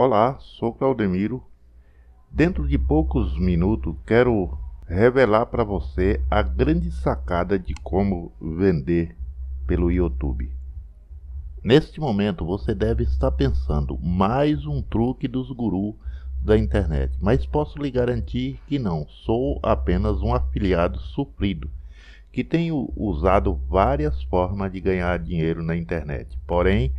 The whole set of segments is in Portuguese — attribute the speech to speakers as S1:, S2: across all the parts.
S1: Olá, sou Claudemiro. Dentro de poucos minutos quero revelar para você a grande sacada de como vender pelo YouTube. Neste momento você deve estar pensando mais um truque dos gurus da internet, mas posso lhe garantir que não, sou apenas um afiliado sofrido que tenho usado várias formas de ganhar dinheiro na internet. Porém,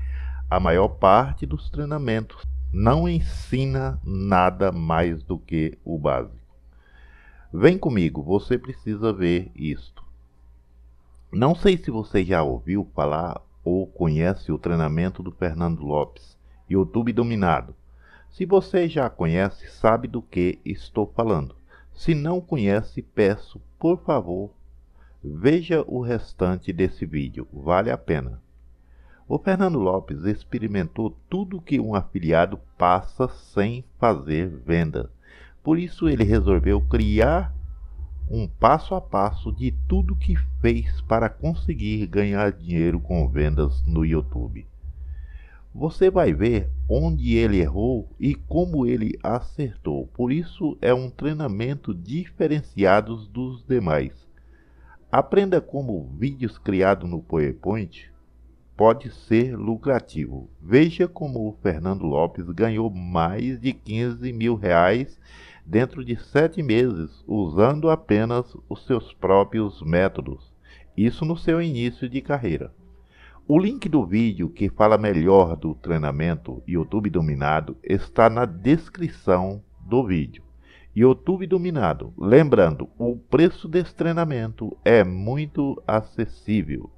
S1: a maior parte dos treinamentos não ensina nada mais do que o básico. Vem comigo, você precisa ver isto. Não sei se você já ouviu falar ou conhece o treinamento do Fernando Lopes, YouTube Dominado. Se você já conhece, sabe do que estou falando. Se não conhece, peço, por favor, veja o restante desse vídeo, vale a pena. O Fernando Lopes experimentou tudo que um afiliado passa sem fazer venda. Por isso ele resolveu criar um passo a passo de tudo que fez para conseguir ganhar dinheiro com vendas no YouTube. Você vai ver onde ele errou e como ele acertou. Por isso é um treinamento diferenciado dos demais. Aprenda como vídeos criados no PowerPoint pode ser lucrativo. Veja como o Fernando Lopes ganhou mais de 15 mil reais dentro de sete meses, usando apenas os seus próprios métodos. Isso no seu início de carreira. O link do vídeo que fala melhor do treinamento YouTube Dominado está na descrição do vídeo. YouTube Dominado. Lembrando, o preço desse treinamento é muito acessível.